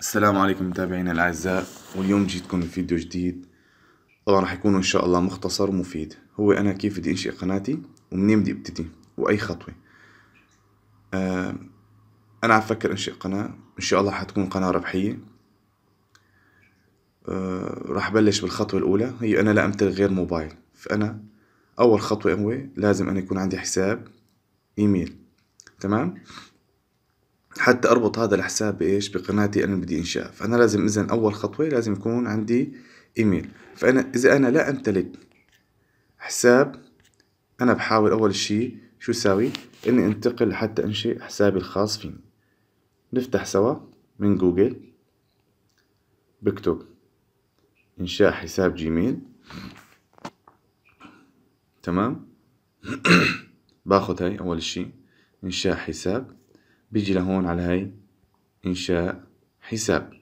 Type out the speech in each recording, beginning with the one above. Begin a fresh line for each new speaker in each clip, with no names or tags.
السلام عليكم متابعينا الاعزاء واليوم جيتكم بفيديو جديد طبعا راح يكون ان شاء الله مختصر ومفيد هو انا كيف بدي انشئ قناتي ومنين بدي ابتدي واي خطوه آه، انا عم فكر انشئ قناه ان شاء الله حتكون قناه ربحيه آه، راح بلش بالخطوه الاولى هي انا لا امتلك غير موبايل فانا اول خطوه هو لازم انا يكون عندي حساب ايميل تمام حتى اربط هذا الحساب بايش بقناتي انا بدي انشاء فانا لازم اذا اول خطوه لازم يكون عندي ايميل فانا اذا انا لا امتلك حساب انا بحاول اول شيء شو ساوي اني انتقل حتى انشئ حسابي الخاص فيني نفتح سوا من جوجل بكتب انشاء حساب جيميل تمام باخذ هاي اول شيء انشاء حساب بيجي لهون على هاي انشاء حساب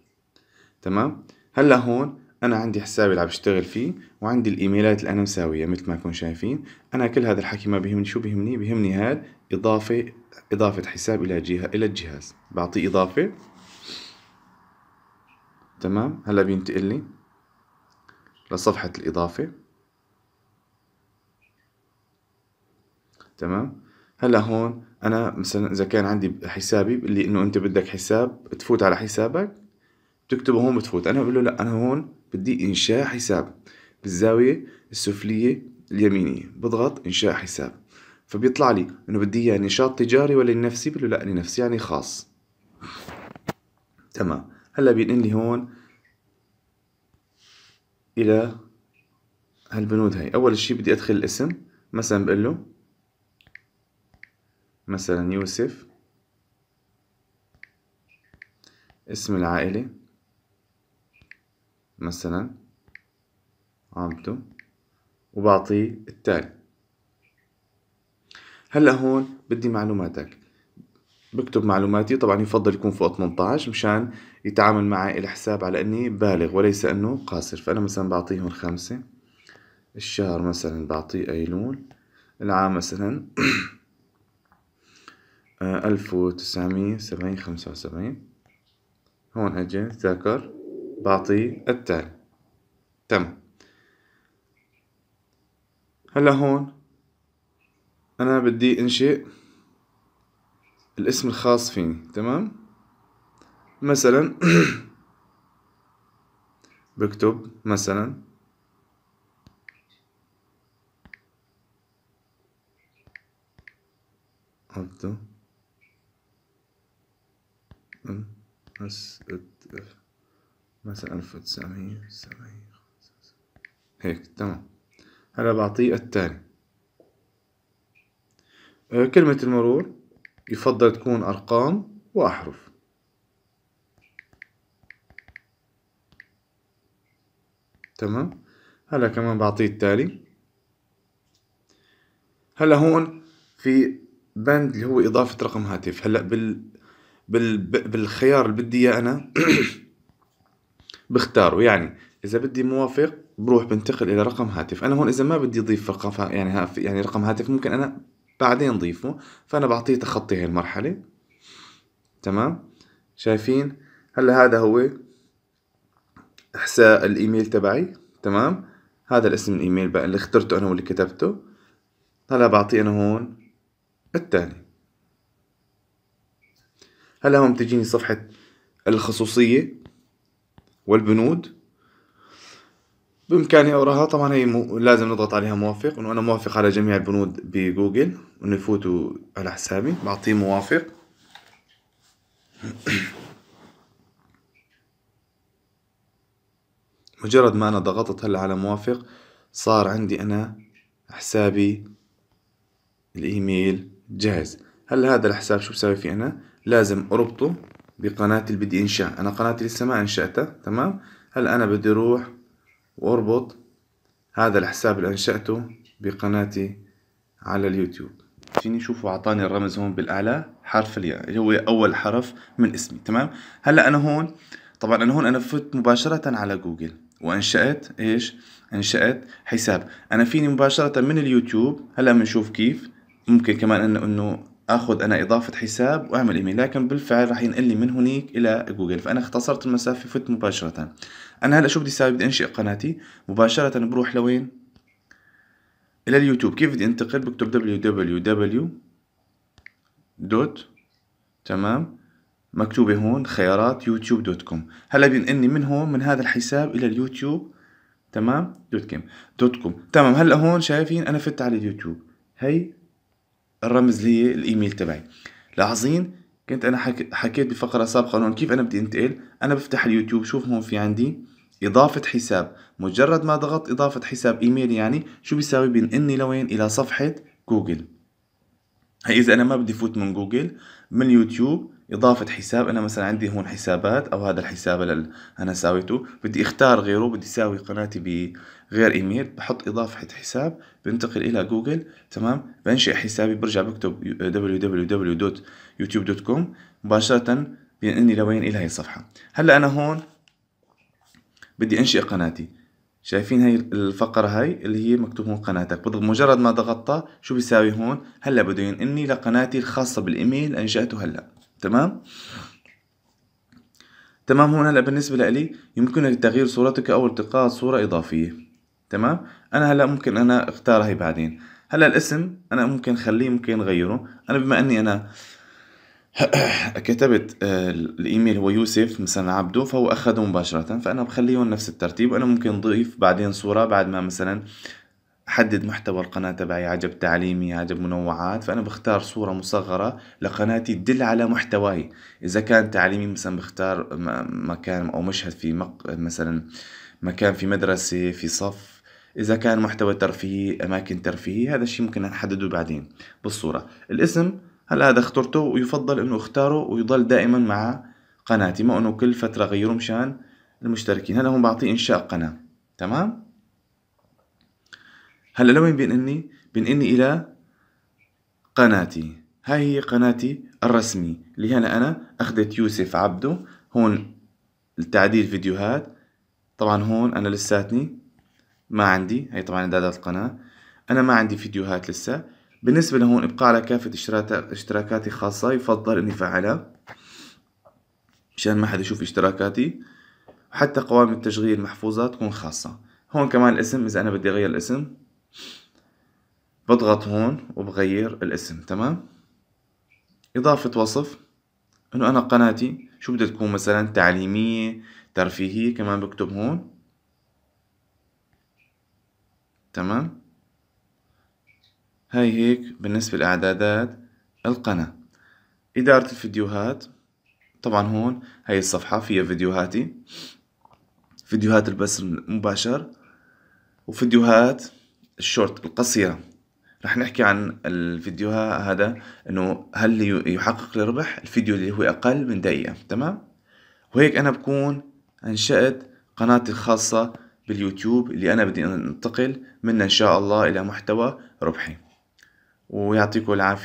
تمام هلا هون انا عندي حسابي اللي عم بشتغل فيه وعندي الايميلات اللي انا مساويها مثل ما تكون شايفين انا كل هذا الحكي ما بيهمني شو بيهمني بيهمني هاد اضافه اضافه حساب الى جهه الى الجهاز بعطيه اضافه تمام هلا بينتقل لي لصفحه الاضافه تمام هلا هون انا مثلا اذا كان عندي حسابي اللي لي انه انت بدك حساب تفوت على حسابك بتكتبه هون بتفوت انا بقول له لا انا هون بدي انشاء حساب بالزاويه السفليه اليمينيه بضغط انشاء حساب فبيطلع لي انه بدي اياه يعني نشاط تجاري ولا لنفسي بقول له لا لنفسي يعني خاص تمام هلا بينقل لي هون الى هالبنود هاي اول شيء بدي ادخل الاسم مثلا بقول له مثلا يوسف اسم العائلة مثلا عمتو وبعطيه التالي هلا هون بدي معلوماتك بكتب معلوماتي طبعا يفضل يكون فوق 18 مشان يتعامل معي الحساب على اني بالغ وليس انه قاصر فانا مثلا بعطيهم خمسة الشهر مثلا بعطيه ايلول العام مثلا ألف وتسعمية سبعين خمسة وسبعين هون أجي ذاكر بعطيه التالي تمام هلا هون أنا بدي أنشئ الاسم الخاص فيني تمام مثلا بكتب مثلا عبدو رقم مثلا ألف وتسعمية سبعين هيك تمام هلا بعطيه التالي أه، كلمة المرور يفضل تكون أرقام وأحرف تمام هلا كمان بعطيه التالي هلا هون في بند اللي هو إضافة رقم هاتف هلا بال بال... بالخيار اللي بدي اياه انا بختاره يعني اذا بدي موافق بروح بنتقل الى رقم هاتف انا هون اذا ما بدي اضيف رقم يعني هاف يعني رقم هاتف ممكن انا بعدين اضيفه فانا بعطيه تخطي هاي المرحله تمام شايفين هلا هذا هو حساب الايميل تبعي تمام هذا الاسم الايميل بقى اللي اخترته انا واللي كتبته هلا بعطيه انا هون الثاني هلا هم تجيني صفحة الخصوصية والبنود بامكاني اقراها طبعا هي مو... لازم نضغط عليها موافق انه انا موافق على جميع البنود بجوجل انه يفوتوا على حسابي بعطيه موافق مجرد ما انا ضغطت هلا على موافق صار عندي انا حسابي الايميل جاهز هلا هذا الحساب شو بسوي فيه انا لازم اربطه بقناتي اللي بدي انشاء انا قناتي لسه ما انشأتها تمام هلا انا بدي اروح واربط هذا الحساب اللي انشأته بقناتي على اليوتيوب فيني شوفوا اعطاني الرمز هون بالاعلى حرف الياء اللي هو اول حرف من اسمي تمام هلا انا هون طبعا انا هون انا فت مباشره على جوجل وانشات ايش انشات حساب انا فيني مباشره من اليوتيوب هلا بنشوف كيف ممكن كمان انه انه اخذ انا اضافه حساب واعمل ايميل لكن بالفعل راح ينقل لي من هنيك الى جوجل فانا اختصرت المسافه فت مباشره انا هلا شو بدي اسوي بدي انشئ قناتي مباشره بروح لوين الى اليوتيوب كيف بدي انتقل بكتب www دوت تمام مكتوبة هون خيارات يوتيوب دوت كوم هلا بينقلني من هون من هذا الحساب الى اليوتيوب تمام دوت كوم دوت كوم تمام هلا هون شايفين انا فت على اليوتيوب هي الرمزيه الايميل تبعي لاحظين كنت انا حك... حكيت بفقره سابقه انه كيف انا بدي انتقل انا بفتح اليوتيوب شوف هون في عندي إضافة حساب مجرد ما ضغطت إضافة حساب إيميل يعني شو بيساوي بينقلني لوين إلى صفحة جوجل هي إذا أنا ما بدي فوت من جوجل من يوتيوب اضافة حساب انا مثلا عندي هون حسابات او هذا الحساب اللي انا ساويته بدي اختار غيره بدي ساوي قناتي بغير ايميل بحط اضافة حساب بنتقل الى جوجل تمام بنشئ حسابي برجع بكتب www.youtube.com مباشرة بينقلني لوين الى هي الصفحة هلا انا هون بدي انشئ قناتي شايفين هاي الفقرة هاي اللي هي مكتوب هون قناتك مجرد ما ضغطتها شو بيساوي هون هلا بده ينقلني لقناتي الخاصة بالايميل انشأته هلأ تمام تمام هون هلا بالنسبه لإلي يمكنك تغيير صورتك او التقاط صوره اضافيه تمام انا هلا ممكن انا اختار هي بعدين هلا الاسم انا ممكن خليه ممكن غيره انا بما اني انا كتبت آه، الايميل هو يوسف مثلا عبده فهو اخذه مباشره فانا بخليهم نفس الترتيب وانا ممكن اضيف بعدين صوره بعد ما مثلا احدد محتوى القناه تبعي عجب تعليمي عجب منوعات فانا بختار صوره مصغره لقناتي تدل على محتواي اذا كان تعليمي مثلا بختار مكان او مشهد في مق... مثلا مكان في مدرسه في صف اذا كان محتوى ترفيهي اماكن ترفيهي هذا الشيء ممكن نحدده بعدين بالصوره الاسم هلا هذا اخترته ويفضل انه اختاره ويضل دائما مع قناتي ما انه كل فتره غيره مشان المشتركين هلا هون بعطيه انشاء قناه تمام هلا لوين بينقلني؟ بينقلني إلى قناتي هاي هي قناتي الرسمية اللي هنا أنا أخذت يوسف عبده هون لتعديل فيديوهات طبعا هون أنا لساتني ما عندي هي طبعا إعدادات القناة أنا ما عندي فيديوهات لسه بالنسبة لهون ابقى على كافة اشتراكاتي خاصة يفضل اني فعلها مشان ما حد يشوف اشتراكاتي حتى قوائم التشغيل محفوظة تكون خاصة هون كمان الاسم اذا انا بدي اغير الاسم بضغط هون وبغير الاسم تمام إضافة وصف إنه أنا قناتي شو بدها تكون مثلا تعليمية ترفيهية كمان بكتب هون تمام هاي هيك بالنسبة لإعدادات القناة إدارة الفيديوهات طبعا هون هاي الصفحة فيها فيديوهاتي فيديوهات البث المباشر وفيديوهات الشورت القصيرة رح نحكي عن الفيديو هذا انه هل يحقق لي ربح الفيديو اللي هو اقل من دقيقة تمام وهيك انا بكون انشأت قناتي الخاصة باليوتيوب اللي انا بدي انتقل منها ان شاء الله الى محتوى ربحي ويعطيكم العافية